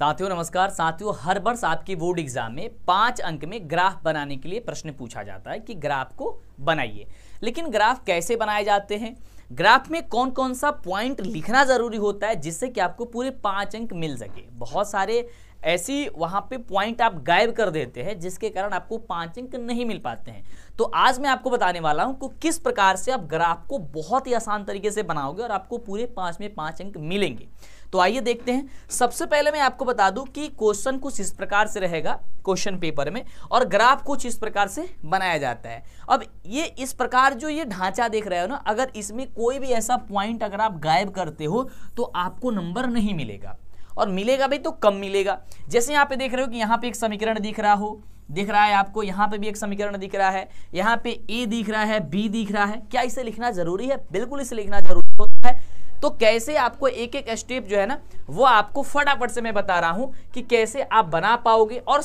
साथियों नमस्कार साथियों हर वर्ष आपकी बोर्ड एग्जाम में पांच अंक में ग्राफ बनाने के लिए प्रश्न पूछा जाता है कि ग्राफ को बनाइए लेकिन ग्राफ कैसे बनाए जाते हैं ग्राफ में कौन कौन सा पॉइंट लिखना जरूरी होता है जिससे कि आपको पूरे पांच अंक मिल सके बहुत सारे ऐसी वहां पे पॉइंट आप गायब कर देते हैं जिसके कारण आपको पांच अंक नहीं मिल पाते हैं तो आज मैं आपको बताने वाला हूं कि किस प्रकार से आप ग्राफ को बहुत ही आसान तरीके से बनाओगे और आपको पूरे पांच में पांच अंक मिलेंगे तो आइए देखते हैं सबसे पहले मैं आपको बता दूं कि क्वेश्चन कुछ इस प्रकार से रहेगा क्वेश्चन पेपर में और ग्राफ कुछ इस प्रकार से बनाया जाता है अब ये इस प्रकार जो ये ढांचा देख रहे हो ना अगर इसमें कोई भी ऐसा पॉइंट अगर आप गायब करते हो तो आपको नंबर नहीं मिलेगा और मिलेगा भी तो कम मिलेगा जैसे यहाँ पे देख रहे हो कि यहाँ पे एक समीकरण दिख रहा हो दिख रहा है आपको यहाँ पे भी एक समीकरण दिख रहा है यहाँ पे ए दिख रहा है बी दिख रहा है क्या इसे लिखना जरूरी है बिल्कुल इसे लिखना जरूरी होता है तो कैसे आपको एक एक स्टेप जो है ना वो आपको फटाफट से मैं बता रहा हूँ कि कैसे आप बना पाओगे और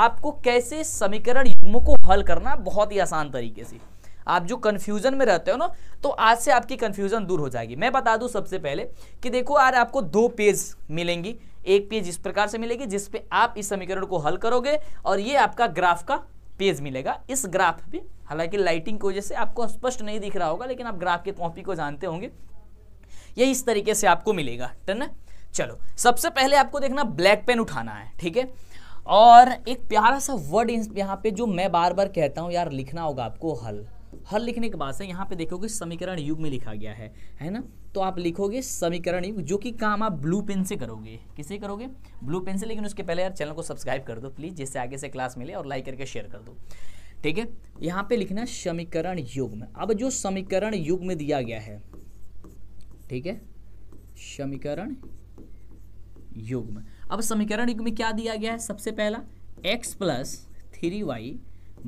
आपको कैसे समीकरण को हल करना बहुत ही आसान तरीके से आप जो कंफ्यूजन में रहते हो ना तो आज से आपकी कंफ्यूजन दूर हो जाएगी मैं बता दूं सबसे पहले कि देखो आज आपको दो पेज मिलेंगी एक पेज इस प्रकार से मिलेगी जिसपे आप इस समीकरण को हल करोगे और ये आपका ग्राफ का पेज मिलेगा इस ग्राफ पे हालांकि लाइटिंग की वजह से आपको स्पष्ट नहीं दिख रहा होगा लेकिन आप ग्राफ के कॉपी को जानते होंगे ये इस तरीके से आपको मिलेगा टन चलो सबसे पहले आपको देखना ब्लैक पेन उठाना है ठीक है और एक प्यारा सा वर्ड यहाँ पे जो मैं बार बार कहता हूँ यार लिखना होगा आपको हल हल लिखने के बाद से यहाँ पे देखोगे समीकरण युग में लिखा गया है है ना तो आप लिखोगे समीकरण युग जो कि काम आप ब्लू पेन से करोगे किसे करोगे ब्लू पेन से लेकिन उसके पहले यार चैनल को सब्सक्राइब कर दो प्लीज़ जिससे आगे से क्लास मिले और लाइक करके शेयर कर दो ठीक है यहाँ पे लिखना समीकरण युग में अब जो समीकरण युग में दिया गया है ठीक है समीकरण युग्म अब समीकरण युग्म में क्या दिया गया है सबसे पहला x प्लस थ्री वाई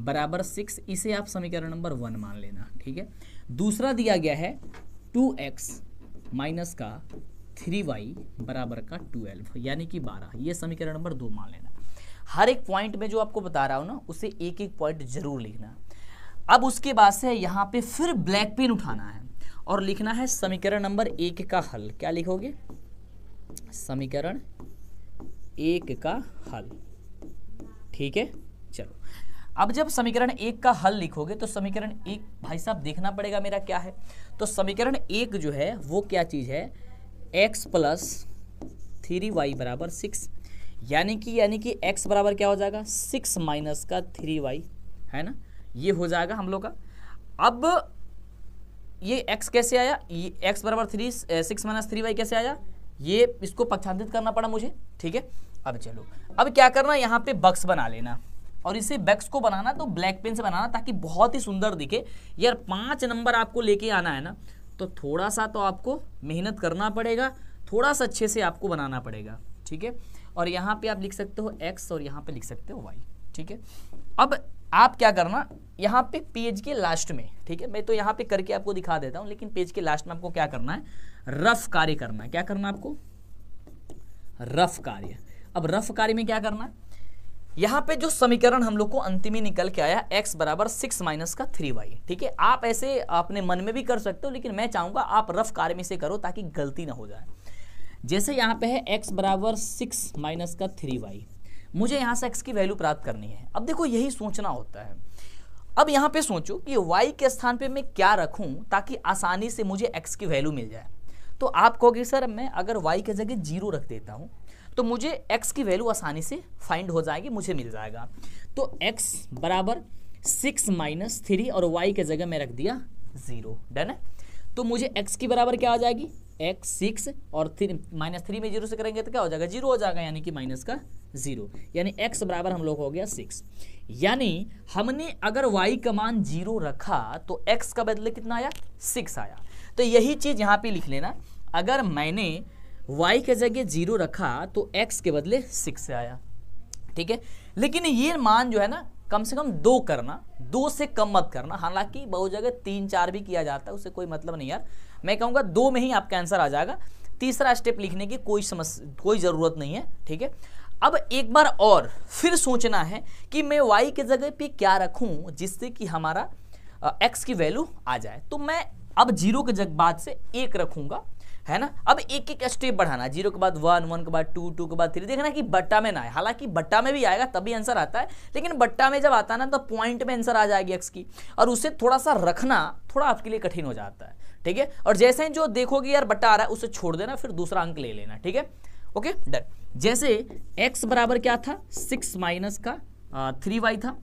बराबर सिक्स इसे आप समीकरण नंबर वन मान लेना ठीक है दूसरा दिया गया है टू एक्स माइनस का थ्री वाई बराबर का ट्वेल्व यानी कि बारह ये समीकरण नंबर दो मान लेना हर एक पॉइंट में जो आपको बता रहा हूँ ना उसे एक एक पॉइंट जरूर लिखना अब उसके बाद से यहाँ पे फिर ब्लैक पेन उठाना है और लिखना है समीकरण नंबर एक का हल क्या लिखोगे समीकरण एक का हल ठीक है चलो अब जब समीकरण एक का हल लिखोगे तो समीकरण एक भाई साहब देखना पड़ेगा मेरा क्या है तो समीकरण एक जो है वो क्या चीज़ है एक्स प्लस थ्री वाई बराबर सिक्स यानी कि यानी कि एक्स बराबर क्या हो जाएगा सिक्स माइनस का थ्री वाई है ना ये हो जाएगा हम लोग का अब ये एक्स कैसे आया ये एक्स बराबर three six minus three y कैसे आया ये इसको पक्षांतरित करना पड़ा मुझे ठीक है अब चलो अब क्या करना यहाँ पे बक्स बना लेना और इसे बैक्स को बनाना तो ब्लैक पेन से बनाना ताकि बहुत ही सुंदर दिखे यार पाँच नंबर आपको लेके आना है ना तो थोड़ा सा तो आपको मेहनत करना पड़ेगा थोड़ा सा अच्छे से आपको बनाना पड़ेगा ठीक है और यहाँ पे आप लिख सकते हो एक्स और यहाँ पे लिख सकते हो वाई ठीक है अब आप क्या करना यहाँ पे पेज के लास्ट में ठीक है मैं तो यहाँ पे करके आपको दिखा देता हूँ लेकिन पेज के लास्ट में आपको क्या करना है रफ कार्य करना है क्या करना आपको रफ कार्य अब रफ कार्य में क्या करना है यहाँ पे जो समीकरण हम लोग को अंतिम ही निकल के आया x बराबर सिक्स माइनस का थ्री वाई ठीक है आप ऐसे अपने मन में भी कर सकते हो लेकिन मैं चाहूंगा आप रफ कार्य में से करो ताकि गलती ना हो जाए जैसे यहाँ पे है x बराबर सिक्स माइनस का थ्री वाई मुझे यहाँ से एक्स की वैल्यू प्राप्त करनी है अब देखो यही सोचना होता है अब यहाँ पे सोचो कि y के स्थान पे मैं क्या रखूँ ताकि आसानी से मुझे x की वैल्यू मिल जाए तो आप कहोगे सर मैं अगर y के जगह जीरो रख देता हूँ तो मुझे x की वैल्यू आसानी से फाइंड हो जाएगी मुझे मिल जाएगा तो x बराबर सिक्स माइनस थ्री और y के जगह मैं रख दिया ज़ीरो डन है तो मुझे x की बराबर क्या आ जाएगी एक्स सिक्स और थ्री माइनस थ्री में जीरो से करेंगे तो क्या हो जाएगा जीरो हो जाएगा यानी कि माइनस का जीरो यानी एक्स बराबर हम लोग हो गया सिक्स यानी हमने अगर वाई का मान जीरो रखा तो एक्स का बदले कितना आया सिक्स आया तो यही चीज़ यहाँ पे लिख लेना अगर मैंने वाई के जगह जीरो रखा तो एक्स के बदले सिक्स आया ठीक है लेकिन ये मान जो है ना कम से कम दो करना दो से कम मत करना हालांकि बहुत जगह तीन चार भी किया जाता है उससे कोई मतलब नहीं यार मैं कहूँगा दो में ही आपका आंसर आ जाएगा तीसरा स्टेप लिखने की कोई समस्या कोई ज़रूरत नहीं है ठीक है अब एक बार और फिर सोचना है कि मैं वाई के जगह पे क्या रखूँ जिससे कि हमारा एक्स की वैल्यू आ जाए तो मैं अब जीरो के जग बाद से एक रखूँगा है ना अब एक एक स्टेप बढ़ाना जीरो के बाद वन वन के बाद टू टू के बाद थ्री देखना कि बट्टा में ना आए हालांकि बट्टा में भी आएगा तभी आंसर आता है लेकिन बट्टा में जब आता है ना तो पॉइंट में आंसर आ जाएगी एक्स की और उसे थोड़ा सा रखना थोड़ा आपके लिए कठिन हो जाता है ठीक है और जैसे ही जो देखोगे यार बट्टा आ रहा है उसे छोड़ देना फिर दूसरा अंक ले लेना ठीक है ओके डन जैसे एक्स बराबर क्या था सिक्स माइनस का थ्री वाई था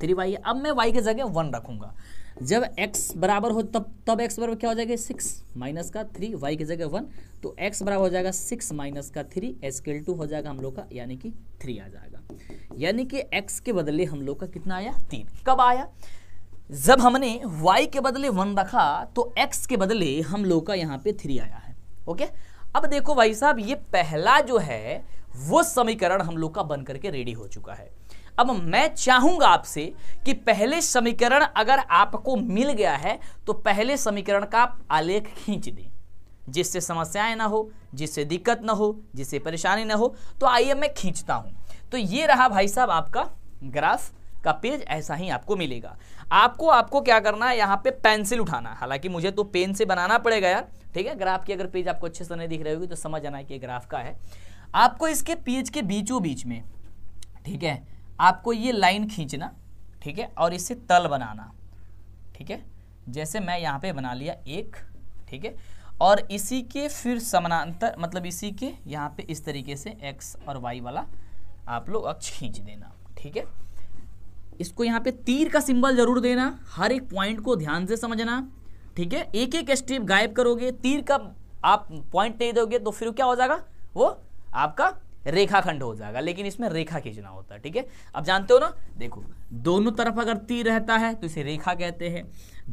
थ्री वाई अब मैं वाई की जगह वन रखूंगा जब x बराबर हो तब तब x बराबर क्या हो जाएगा सिक्स माइनस का थ्री y की जगह वन तो x बराबर हो जाएगा सिक्स माइनस का थ्री एसकेल टू हो जाएगा हम लोग का यानी कि थ्री आ जाएगा यानी कि x के बदले हम लोग का कितना आया तीन कब आया जब हमने y के बदले वन रखा तो x के बदले हम लोग का यहाँ पे थ्री आया है ओके अब देखो भाई साहब ये पहला जो है वो समीकरण हम लोग का बन करके रेडी हो चुका है अब मैं चाहूंगा आपसे कि पहले समीकरण अगर आपको मिल गया है तो पहले समीकरण का आप आलेख खींच दें जिससे समस्याएं ना हो जिससे दिक्कत ना हो जिससे परेशानी ना हो तो आइए मैं खींचता हूं तो ये रहा भाई साहब आपका ग्राफ का पेज ऐसा ही आपको मिलेगा आपको आपको क्या करना है यहाँ पे पेंसिल उठाना हालांकि मुझे तो पेन से बनाना पड़ेगा यार ठीक है ग्राफ की अगर पेज आपको अच्छे से नहीं दिख रही होगी तो समझ आना कि ग्राफ का है आपको इसके पेज के बीचों बीच में ठीक है आपको ये लाइन खींचना ठीक है और इससे तल बनाना ठीक है जैसे मैं यहाँ पे बना लिया एक ठीक है और इसी के फिर समानांतर मतलब इसी के यहाँ पे इस तरीके से एक्स और वाई वाला आप लोग अक्ष खींच देना ठीक है इसको यहाँ पे तीर का सिंबल जरूर देना हर एक पॉइंट को ध्यान से समझना ठीक है एक एक स्टेप गायब करोगे तीर का आप पॉइंट नहीं दोगे तो फिर क्या हो जाएगा वो आपका रेखाखंड हो जाएगा लेकिन इसमें रेखा खींचना होता है ठीक है अब जानते हो ना देखो दोनों तरफ अगर तीर रहता है तो इसे रेखा कहते हैं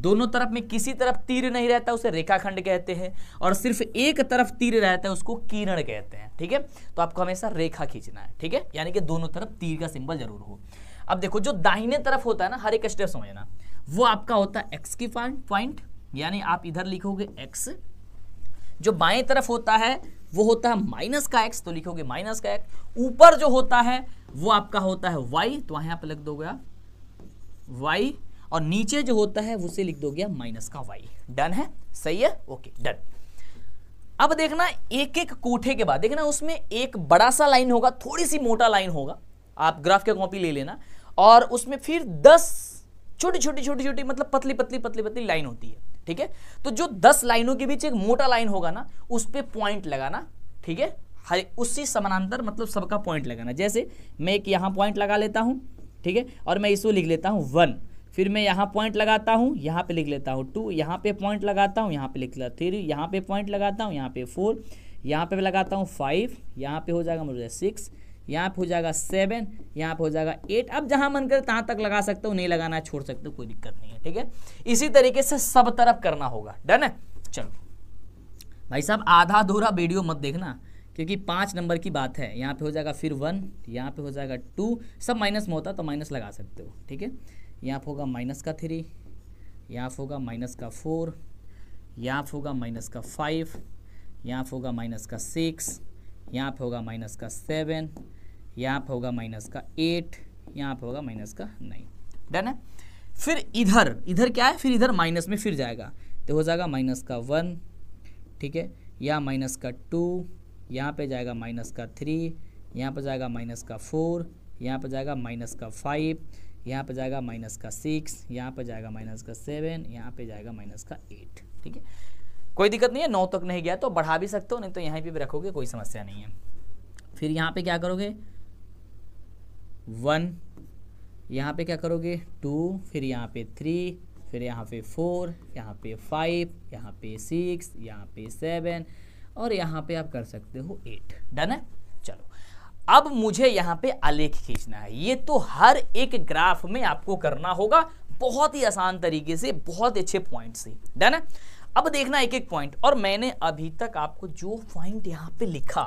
दोनों तरफ में किसी तरफ तीर नहीं रहता उसे रेखाखंड कहते हैं और सिर्फ एक तरफ तीर रहता है उसको किरण कहते हैं ठीक है तो आपको हमेशा रेखा खींचना है ठीक है यानी कि दोनों तरफ तीर का सिंबल जरूर हो अब देखो जो दाहिने तरफ होता है ना हर एक स्टेप समझना वो आपका होता है एक्स की पॉइंट यानी आप इधर लिखोगे एक्स जो बाएं तरफ होता है वो होता है माइनस का एक्स तो लिखोगे माइनस का एक्स ऊपर जो होता है वो आपका होता है वाई तो यहां पर लिख दोगे वाई और नीचे जो होता है उसे लिख दोगे माइनस का वाई डन है सही है ओके डन अब देखना एक एक कोठे के बाद देखना उसमें एक बड़ा सा लाइन होगा थोड़ी सी मोटा लाइन होगा आप ग्राफ का कॉपी ले लेना और उसमें फिर दस छोटी छोटी छोटी छोटी मतलब पतली पतली पतली पतली लाइन होती है ठीक है तो जो दस लाइनों के बीच एक मोटा लाइन होगा ना उस पर पॉइंट लगाना ठीक है हर उसी समानांतर मतलब सबका पॉइंट लगाना जैसे मैं एक यहाँ पॉइंट लगा लेता हूँ ठीक है और मैं इसको लिख लेता हूँ वन फिर मैं यहाँ पॉइंट लगाता हूँ यहाँ पे लिख लेता हूँ टू यहाँ पे पॉइंट लगाता हूँ यहाँ पे लिख लेता थ्री यहाँ पे पॉइंट लगाता हूँ यहाँ पे फोर यहाँ पे लगाता हूँ फाइव यहाँ पे हो जाएगा मुझे मतलब सिक्स यहाँ पे हो जाएगा सेवन यहाँ पे हो जाएगा एट अब जहाँ मन करे तहाँ तक लगा सकते हो नहीं लगाना छोड़ सकते हो कोई दिक्कत नहीं है ठीक है इसी तरीके से सब तरफ करना होगा डन है चलो भाई साहब आधा अधूरा वीडियो मत देखना क्योंकि पाँच नंबर की बात है यहाँ पे हो जाएगा फिर वन यहाँ पे हो जाएगा टू सब माइनस में होता तो माइनस लगा सकते हो ठीक है यहाँ पे होगा माइनस का थ्री यहाँ पे होगा माइनस का फोर यहाँ पे होगा माइनस का फाइव यहाँ पे होगा माइनस का सिक्स यहाँ पे होगा माइनस का सेवन यहाँ पे होगा माइनस का एट यहाँ पे होगा माइनस का नाइन डन है फिर इधर इधर क्या है फिर इधर माइनस में फिर जाएगा तो हो जाएगा माइनस का वन ठीक है या माइनस का टू यहाँ पे जाएगा माइनस का थ्री यहाँ पे जाएगा माइनस का फोर यहाँ पे जाएगा माइनस का फाइव यहाँ पे जाएगा माइनस का सिक्स यहाँ पे जाएगा माइनस का सेवन यहाँ पे जाएगा माइनस का एट ठीक है कोई दिक्कत नहीं है नौ तक नहीं गया तो बढ़ा भी सकते हो नहीं तो यहाँ पे भी रखोगे कोई समस्या नहीं है फिर यहाँ पे क्या करोगे वन यहाँ पे क्या करोगे टू फिर यहाँ पे थ्री फिर यहाँ पे फोर यहाँ पे फाइव यहाँ पे सिक्स यहाँ पे सेवन और यहाँ पे आप कर सकते हो एट डन है चलो अब मुझे यहाँ पे आलेख खींचना है ये तो हर एक ग्राफ में आपको करना होगा बहुत ही आसान तरीके से बहुत अच्छे पॉइंट से डन है अब देखना एक एक पॉइंट और मैंने अभी तक आपको जो पॉइंट यहाँ पे लिखा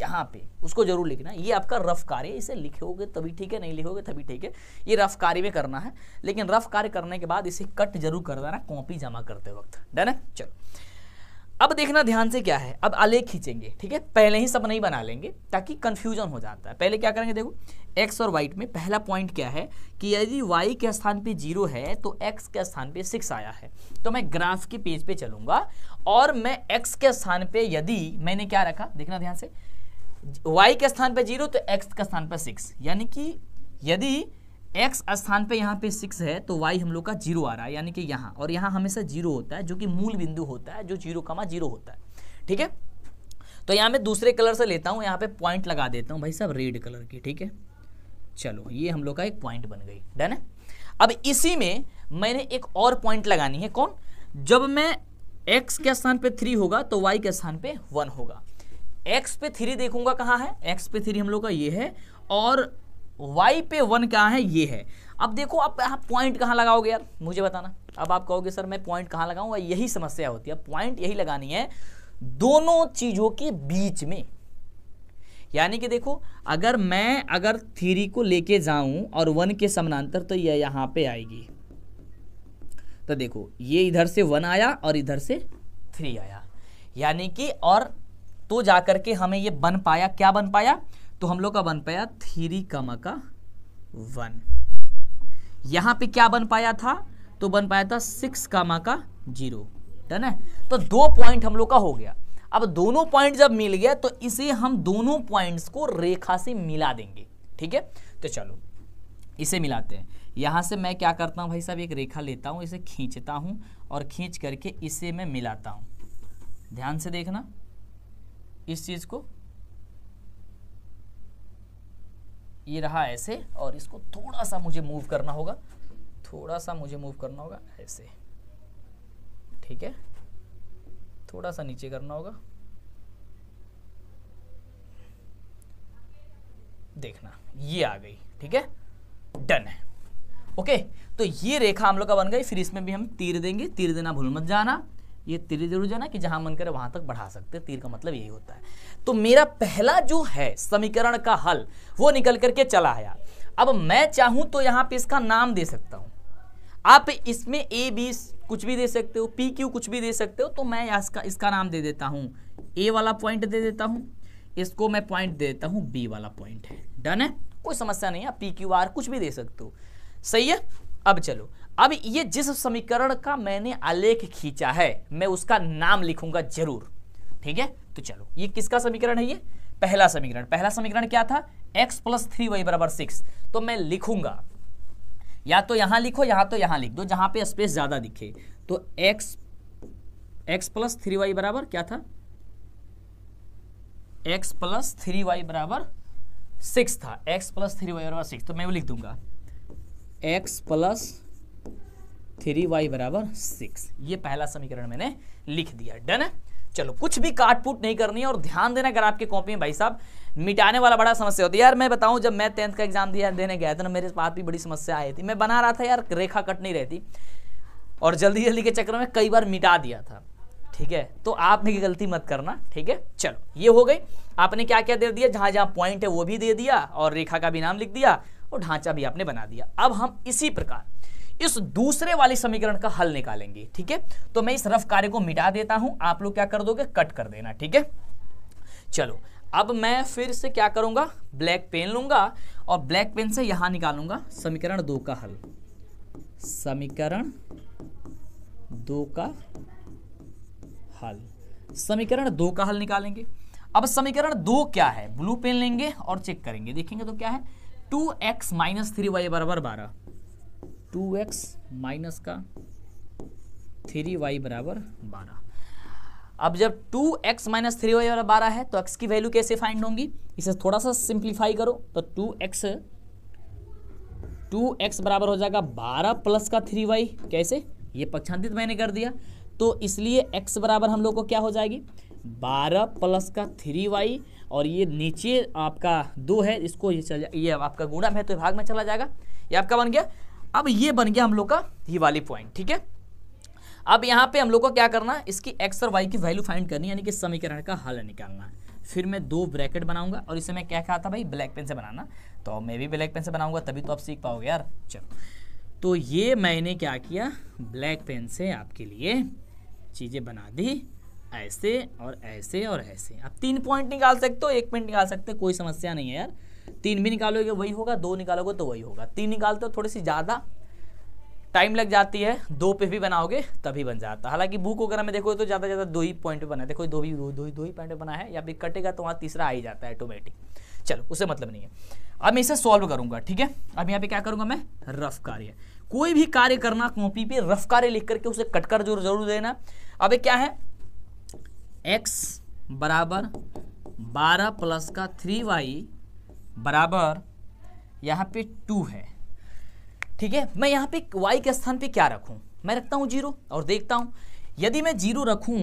यहाँ पे उसको जरूर लिखना ये आपका रफ कार्य इसे लिखोगे तभी ठीक है नहीं लिखोगे तभी ठीक है ये रफ कार्य में करना है लेकिन रफ कार्य करने के बाद इसे कट जरूर कर देना कॉपी जमा करते वक्त डन है चलो अब देखना ध्यान से क्या है अब आलेख खींचेंगे ठीक है पहले ही सब नहीं बना लेंगे ताकि कन्फ्यूजन हो जाता है पहले क्या करेंगे देखो एक्स और वाइट में पहला पॉइंट क्या है कि यदि वाई के स्थान पे जीरो है तो एक्स के स्थान पे सिक्स आया है तो मैं ग्राफ के पेज पे चलूंगा और मैं एक्स के स्थान पे यदि मैंने क्या रखा देखना ध्यान से वाई के स्थान पे जीरो तो एक्स के स्थान पर सिक्स यानी कि यदि एक्स स्थान पे यहाँ पे सिक्स है तो वाई हम लोग का जीरो आ रहा है यानी कि यहाँ और यहाँ हमेशा जीरो होता है जो कि मूल बिंदु होता है जो जीरो कमा जीरो होता है ठीक है तो यहाँ मैं दूसरे कलर से लेता हूँ यहाँ पे पॉइंट लगा देता हूँ भाई साहब रेड कलर की ठीक है चलो ये हम लोग का एक पॉइंट बन गई डन है अब इसी में मैंने एक और पॉइंट लगानी है कौन जब मैं एक्स के स्थान पर थ्री होगा तो वाई के स्थान पे वन होगा एक्स तो पे थ्री देखूंगा कहाँ है एक्स पे थ्री हम लोग का ये है और वाई पे वन कहाँ है ये है अब देखो आप यहाँ पॉइंट कहाँ लगाओगे यार मुझे बताना अब आप कहोगे सर मैं पॉइंट कहाँ लगाऊंगा यही समस्या होती है पॉइंट यही लगानी है दोनों चीज़ों के बीच में यानी कि देखो अगर मैं अगर थ्री को लेके जाऊं और वन के समानांतर तो यह यहाँ पे आएगी तो देखो ये इधर से वन आया और इधर से थ्री आया यानी कि और तो जाकर के हमें ये बन पाया क्या बन पाया तो हम लोग का बन पाया थ्री कमा का वन यहां पे क्या बन पाया था तो बन पाया था सिक्स कामा का जीरो डन है तो दो पॉइंट हम लोग का हो गया अब दोनों पॉइंट जब मिल गया तो इसे हम दोनों पॉइंट्स को रेखा से मिला देंगे ठीक है तो चलो इसे मिलाते हैं यहां से मैं क्या करता हूं भाई साहब एक रेखा लेता हूं इसे खींचता हूं और खींच करके इसे मैं मिलाता हूं ध्यान से देखना इस चीज़ को ये रहा ऐसे और इसको थोड़ा सा मुझे मूव करना होगा थोड़ा सा मुझे मूव करना होगा ऐसे ठीक है थोड़ा सा नीचे करना होगा देखना ये आ गई ठीक है डन है ओके तो ये रेखा हम लोग का बन गई फिर इसमें भी हम तीर देंगे तीर देना भूल मत जाना ये तीर जरूर जाना कि जहां मन करे वहां तक बढ़ा सकते तीर का मतलब यही होता है तो मेरा पहला जो है समीकरण का हल वो निकल करके चला आया अब मैं चाहूं तो यहां पे इसका नाम दे सकता हूं आप इसमें ए बी कुछ भी दे सकते हो पी क्यू कुछ भी दे सकते हो तो मैं इसका इसका नाम दे देता हूं ए वाला पॉइंट दे देता हूं इसको मैं पॉइंट दे देता हूं बी वाला पॉइंट है डन है कोई समस्या नहीं है पी क्यू आर कुछ भी दे सकते हो सही है अब चलो अब ये जिस समीकरण का मैंने आलेख खींचा है मैं उसका नाम लिखूंगा जरूर ठीक है तो चलो ये किसका समीकरण है ये पहला समीकरण पहला समीकरण क्या था x प्लस थ्री वाई बराबर सिक्स तो मैं लिखूंगा या तो यहां लिखो या तो यहां लिख दो जहां पे स्पेस ज्यादा दिखे तो x x plus three y बराबर क्या था x प्लस थ्री वाई बराबर सिक्स था x प्लस थ्री वाई बराबर सिक्स तो मैं वो लिख दूंगा x प्लस थ्री वाई बराबर सिक्स ये पहला समीकरण मैंने लिख दिया डन है चलो कुछ भी काटपूट नहीं करनी है और ध्यान देना अगर आपके कॉपी में भाई साहब मिटाने वाला बड़ा समस्या होती है यार मैं बताऊं जब मैं टेंथ का एग्जाम दिया देने गया था ना मेरे पास भी बड़ी समस्या आई थी मैं बना रहा था यार रेखा कट नहीं रहती और जल्दी जल्दी के चक्कर में कई बार मिटा दिया था ठीक है तो आपने की गलती मत करना ठीक है चलो ये हो गई आपने क्या क्या दे दिया जहाँ जहाँ पॉइंट है वो भी दे दिया और रेखा का भी नाम लिख दिया और ढांचा भी आपने बना दिया अब हम इसी प्रकार इस दूसरे वाले समीकरण का हल निकालेंगे ठीक है तो मैं इस रफ कार्य को मिटा देता हूं आप लोग क्या कर दोगे कट कर देना ठीक है चलो अब मैं फिर से क्या करूंगा ब्लैक पेन लूंगा और ब्लैक पेन से यहां निकालूंगा समीकरण दो का हल समीकरण दो का हल समीकरण दो का हल निकालेंगे अब समीकरण दो क्या है ब्लू पेन लेंगे और चेक करेंगे देखेंगे तो क्या है two x minus three y बराबर बारह टू एक्स माइनस का थ्री वाई बराबर बारह अब जब two x minus three y बराबर बारह है तो एक्स की वैल्यू कैसे फाइंड होंगी इसे थोड़ा सा सिंप्लीफाई करो तो टू एक्स टू एक्स बराबर हो जाएगा बारह प्लस का थ्री वाई कैसे ये पक्षांतित मैंने कर दिया तो इसलिए एक्स बराबर हम लोग को क्या हो जाएगी बारह प्लस का थ्री वाई और ये नीचे आपका दो है इसको ये चल ये आपका गुणा है तो भाग में चला जाएगा ये आपका बन गया अब ये बन गया हम लोग का ये वाली पॉइंट ठीक है अब यहाँ पे हम लोग को क्या करना है इसकी एक्स और वाई की वैल्यू फाइंड करनी यानी कि समीकरण का हल निकालना है फिर मैं दो ब्रैकेट बनाऊंगा और इसे मैं क्या कहा था भाई ब्लैक पेन से बनाना तो मैं भी ब्लैक पेन से बनाऊंगा तभी तो आप सीख पाओगे यार चलो तो ये मैंने क्या किया ब्लैक पेन से आपके लिए चीज़ें बना दी ऐसे और ऐसे और ऐसे आप तीन पॉइंट निकाल सकते हो एक पॉइंट निकाल सकते हो कोई समस्या नहीं है यार तीन भी निकालोगे वही होगा दो निकालोगे तो वही होगा तीन निकालते हो थोड़ी सी ज़्यादा टाइम लग जाती है दो पे भी बनाओगे तभी बन जाता है हालांकि बुक वगैरह में देखो तो ज़्यादा ज़्यादा दो ही पॉइंट पे बना है देखो दो ही दो ही दो ही पॉइंट पे बना है या फिर कटेगा तो वहाँ तीसरा आ ही जाता है ऑटोमेटिक चलो उसे मतलब नहीं है अब मैं इसे सॉल्व करूंगा ठीक है अब यहाँ पे क्या करूंगा मैं रफ कार्य कोई भी कार्य करना कॉपी पे रफ कार्य लिख करके उसे कट कर जरूर जरूर देना अब क्या है एक्स बराबर बारह प्लस का थ्री वाई बराबर यहाँ पे टू है ठीक है मैं यहाँ पे वाई के स्थान पे क्या रखूँ मैं रखता हूँ जीरो और देखता हूँ यदि मैं जीरो रखूँ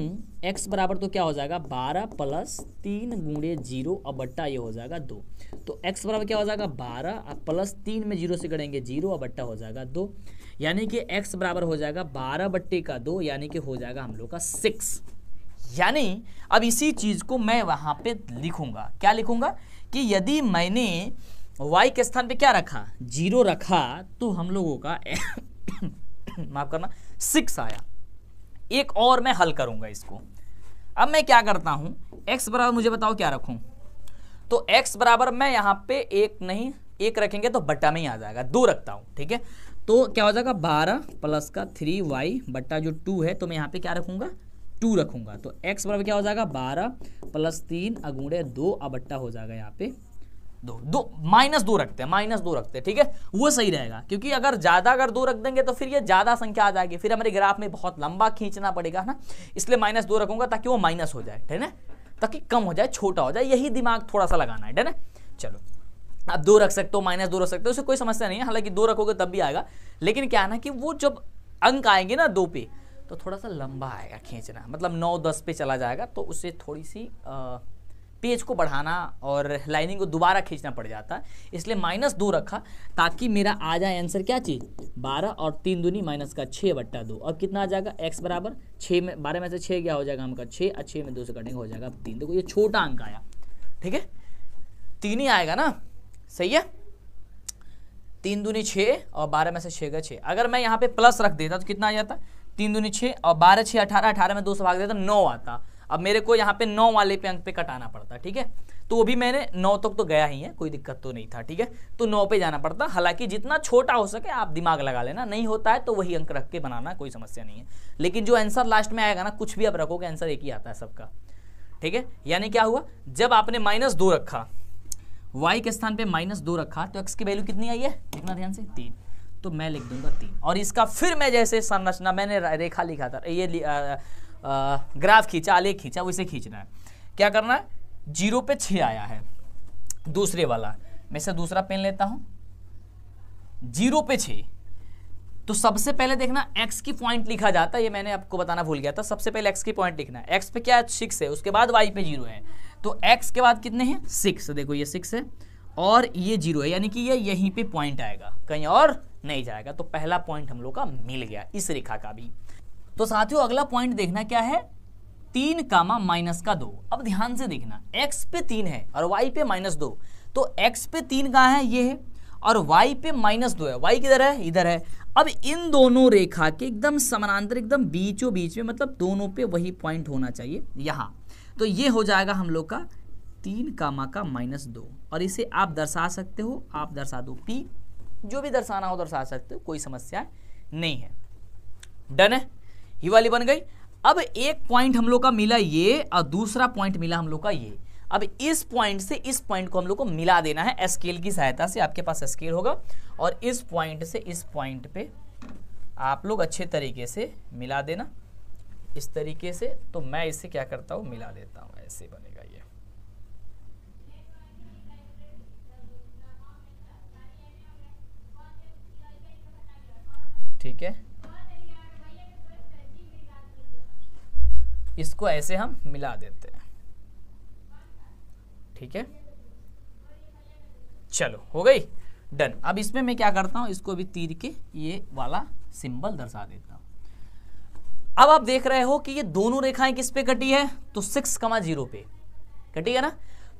एक्स बराबर तो क्या हो जाएगा बारह प्लस तीन गुणे जीरो और बट्टा ये हो जाएगा दो तो एक्स बराबर क्या हो जाएगा बारह और प्लस तीन में जीरो से गढ़ेंगे जीरो और बट्टा हो जाएगा दो यानी कि एक्स बराबर हो जाएगा बारह बट्टे का दो यानी कि हो जाएगा हम लोग का सिक्स यानी अब इसी चीज़ को मैं वहाँ पे लिखूंगा क्या लिखूंगा कि यदि मैंने वाई के स्थान पे क्या रखा जीरो रखा तो हम लोगों का माफ करना सिक्स आया एक और मैं हल करूंगा इसको अब मैं क्या करता हूं एक्स बराबर मुझे बताओ क्या रखूं तो एक्स बराबर मैं यहां पे एक नहीं एक रखेंगे तो बट्टा में ही आ जाएगा दो रखता हूं ठीक है तो क्या हो जाएगा बारह प्लस का थ्री वाई बट्टा जो टू है तो मैं यहाँ पे क्या रखूंगा टू रखूंगा तो एक्स बराबर क्या हो जाएगा बारह प्लस तीन अगूढ़े दो अबट्टा हो जाएगा यहाँ पे दो दो माइनस दो रखते हैं माइनस दो रखते हैं ठीक है वो सही रहेगा क्योंकि अगर ज़्यादा अगर दो रख देंगे तो फिर ये ज़्यादा संख्या आ जाएगी फिर हमारे ग्राफ में बहुत लंबा खींचना पड़ेगा ना इसलिए माइनस दो रखूंगा ताकि वो माइनस हो जाए ठीक है ताकि कम हो जाए छोटा हो जाए यही दिमाग थोड़ा सा लगाना है ठीक है चलो आप दो रख सकते हो माइनस दो रख सकते हो उससे कोई समस्या नहीं है हालांकि दो रखोगे तब भी आएगा लेकिन क्या है ना कि वो जब अंक आएंगे ना दो पे तो थोड़ा सा लंबा आएगा खींचना मतलब नौ दस पे चला जाएगा तो उससे थोड़ी सी आ, पेज को बढ़ाना और लाइनिंग को दोबारा खींचना पड़ जाता है इसलिए माइनस दो रखा ताकि मेरा आ जाए आंसर क्या चीज़ बारह और तीन दूनी माइनस का छः बट्टा दो अब कितना आ जाएगा एक्स बराबर छः में बारह में से छः क्या हो जाएगा हमका छः और छः में दो से कटेंगे हो जाएगा तीन देखो ये छोटा अंक आया ठीक है तीन ही आएगा ना सही है तीन दूनी छः और बारह में से छः का छः अगर मैं यहाँ पे प्लस रख देता तो कितना आ जाता तीन दूनी छः और बारह छः अठारह अठारह में दो से भाग देता तो नौ आता अब मेरे को यहाँ पे नौ वाले पे अंक पे कटाना पड़ता ठीक है तो वो भी मैंने नौ तक तो, गया ही है कोई दिक्कत तो नहीं था ठीक है तो नौ पे जाना पड़ता हालांकि जितना छोटा हो सके आप दिमाग लगा लेना नहीं होता है तो वही अंक रख के बनाना कोई समस्या नहीं है लेकिन जो आंसर लास्ट में आएगा ना कुछ भी आप रखोगे आंसर एक ही आता है सबका ठीक है यानी क्या हुआ जब आपने माइनस दो रखा वाई के स्थान पर माइनस दो रखा तो एक्स की वैल्यू कितनी आई है देखना ध्यान से तीन तो मैं लिख दूंगा तीन और इसका फिर मैं जैसे संरचना मैंने रेखा लिखा था ये आ, आ, ग्राफ खींचा आलेख खींचा वैसे खींचना है क्या करना है जीरो पे छः आया है दूसरे वाला मैं से दूसरा पेन लेता हूँ जीरो पे छः तो सबसे पहले देखना x की पॉइंट लिखा जाता है ये मैंने आपको बताना भूल गया था सबसे पहले x की पॉइंट लिखना है x पे क्या है सिक्स है उसके बाद y पे जीरो है तो x के बाद कितने हैं सिक्स देखो ये सिक्स है और ये जीरो है यानी कि ये यहीं पे पॉइंट आएगा कहीं और नहीं जाएगा तो पहला पॉइंट हम लोग का मिल गया इस रेखा का भी तो साथियों अगला पॉइंट देखना क्या है तीन कामा माइनस का दो अब ध्यान से देखना एक्स पे तीन है और वाई पे माइनस दो तो एक्स पे तीन कहा है ये है और वाई पे माइनस दो है वाई किधर है इधर है अब इन दोनों रेखा के एकदम समानांतर एकदम बीचों बीच में मतलब दोनों पे वही पॉइंट होना चाहिए यहां तो ये हो जाएगा हम लोग का तीन कामा का माइनस दो और इसे आप दर्शा सकते हो आप दर्शा दो पी जो भी दर्शाना हो दर्शा सकते हो कोई समस्या नहीं है डन है ये वाली बन गई अब एक पॉइंट हम लोग का मिला ये और दूसरा पॉइंट मिला हम लोग का ये अब इस पॉइंट से इस पॉइंट को हम लोग को मिला देना है स्केल की सहायता से आपके पास स्केल होगा और इस पॉइंट से इस पॉइंट पे आप लोग अच्छे तरीके से मिला देना इस तरीके से तो मैं इसे क्या करता हूँ मिला देता हूँ ऐसे बने ठीक है इसको ऐसे हम मिला देते हैं ठीक है चलो हो गई डन अब इसमें मैं क्या करता हूं इसको भी तीर के ये वाला सिंबल दर्शा देता हूं अब आप देख रहे हो कि ये दोनों रेखाएं किस पे कटी है तो सिक्स कमा जीरो पे कटी है ना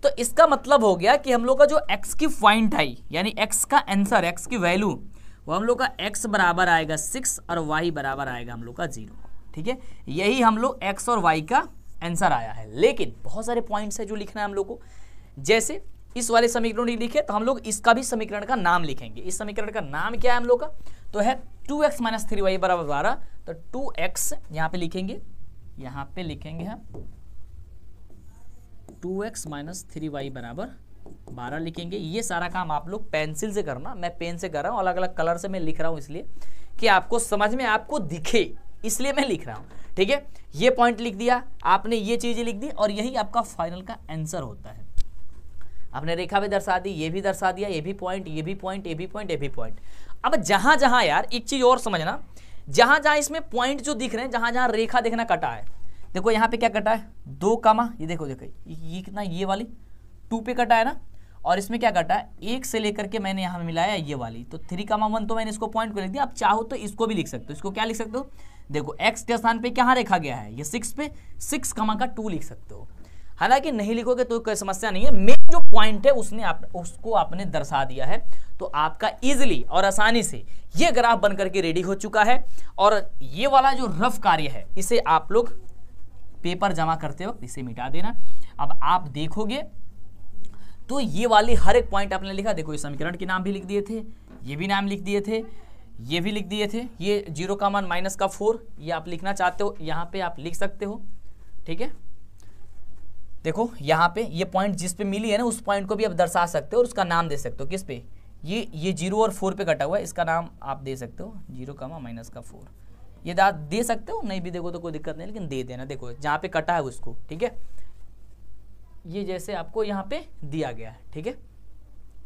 तो इसका मतलब हो गया कि हम लोग का जो एक्स की पॉइंट आई यानी एक्स का आंसर एक्स की वैल्यू वो हम लोग का एक्स बराबर आएगा सिक्स और वाई बराबर आएगा हम लोग का जीरो ठीक है यही हम लोग एक्स और वाई का आंसर आया है लेकिन बहुत सारे पॉइंट्स है जो लिखना है हम लोग को जैसे इस वाले समीकरण नहीं लिखे तो हम लोग इसका भी समीकरण का नाम लिखेंगे इस समीकरण का नाम क्या है हम लोग का तो है two x minus three y बराबर बारह तो टू एक्स यहां पर लिखेंगे यहां पे लिखेंगे हम two x minus three y बराबर बारह लिखेंगे ये सारा काम आप लोग पेंसिल से करना मैं पेन से कर रहा हूँ अलग अलग कलर से मैं लिख रहा हूँ इसलिए कि आपको समझ में आपको दिखे इसलिए मैं लिख रहा हूँ ठीक है ये पॉइंट लिख दिया आपने ये चीज़ें लिख दी और यही आपका फाइनल का आंसर होता है आपने रेखा भी दर्शा दी ये भी दर्शा दिया ये भी पॉइंट ये भी पॉइंट ये भी पॉइंट ये भी पॉइंट अब जहाँ जहाँ यार एक चीज़ और समझना जहाँ जहाँ इसमें पॉइंट जो दिख रहे हैं जहाँ जहाँ रेखा देखना कटा है देखो यहाँ पे क्या कटा है दो कमा ये देखो देखो ये कितना ये वाली टू पे कटा है ना और इसमें क्या कटा है एक से लेकर के मैंने यहाँ मिलाया ये वाली तो थ्री कामा वन तो मैंने इसको पॉइंट को लिख दिया आप चाहो तो इसको भी लिख सकते हो इसको क्या लिख सकते हो देखो एक्स के स्थान पे क्या रेखा गया है ये सिक्स पे सिक्स कमा का टू लिख सकते हो हालांकि नहीं लिखोगे तो कोई समस्या नहीं है मेन जो पॉइंट है उसने आप उसको आपने दर्शा दिया है तो आपका इजिली और आसानी से ये ग्राफ बन करके रेडी हो चुका है और ये वाला जो रफ कार्य है इसे आप लोग पेपर जमा करते वक्त इसे मिटा देना अब आप देखोगे तो ये वाले हर एक पॉइंट आपने लिखा देखो ये समीकरण के नाम भी लिख दिए थे ये भी नाम लिख दिए थे ये भी लिख दिए थे ये जीरो का मान माइनस का फोर ये आप लिखना चाहते हो यहाँ पे आप लिख सकते हो ठीक है देखो यहाँ पे ये पॉइंट जिस पे मिली है ना उस पॉइंट को भी आप दर्शा सकते हो और उसका नाम दे सकते हो किस पे ये ये जीरो और फोर पे कटा हुआ है इसका नाम आप दे सकते हो जीरो का माइनस का फोर ये दे सकते हो नहीं भी देखो तो कोई दिक्कत नहीं लेकिन दे देना देखो जहाँ पे कटा है उसको ठीक है ये जैसे आपको यहाँ पे दिया गया है ठीक है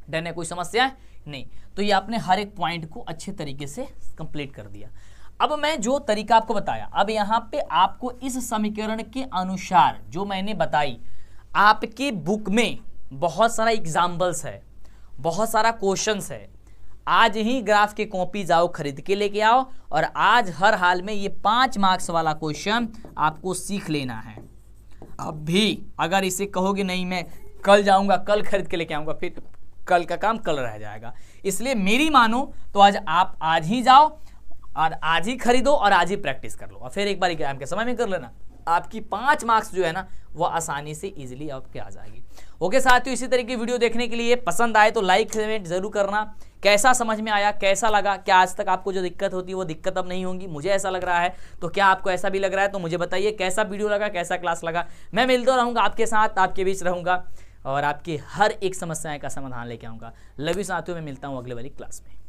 डन है कोई समस्या है नहीं तो ये आपने हर एक पॉइंट को अच्छे तरीके से कंप्लीट कर दिया अब मैं जो तरीका आपको बताया अब यहाँ पे आपको इस समीकरण के अनुसार जो मैंने बताई आपके बुक में बहुत सारा एग्जाम्पल्स है बहुत सारा क्वेश्चन है आज ही ग्राफ के कॉपी जाओ खरीद के लेके आओ और आज हर हाल में ये पाँच मार्क्स वाला क्वेश्चन आपको सीख लेना है अब भी अगर इसे कहोगे नहीं मैं कल जाऊंगा कल खरीद के लेके आऊंगा फिर कल का काम कल रह जाएगा इसलिए मेरी मानो तो आज आप आज ही जाओ और आज ही खरीदो और आज ही प्रैक्टिस कर लो और फिर एक बार एग्जाम के समय में कर लेना आपकी पांच मार्क्स जो है ना वो आसानी से इजिली आपके आ जाएगी ओके साथियों इसी तरह की वीडियो देखने के लिए पसंद आए तो लाइक कमेंट जरूर करना कैसा समझ में आया कैसा लगा क्या आज तक आपको जो दिक्कत होती है वो दिक्कत अब नहीं होगी मुझे ऐसा लग रहा है तो क्या आपको ऐसा भी लग रहा है तो मुझे बताइए कैसा वीडियो लगा कैसा क्लास लगा मैं मिलता रहूँगा आपके साथ आपके बीच रहूँगा और आपकी हर एक समस्याएं का समाधान लेके आऊँगा लवी साथियों मैं मिलता हूँ अगले वाली क्लास में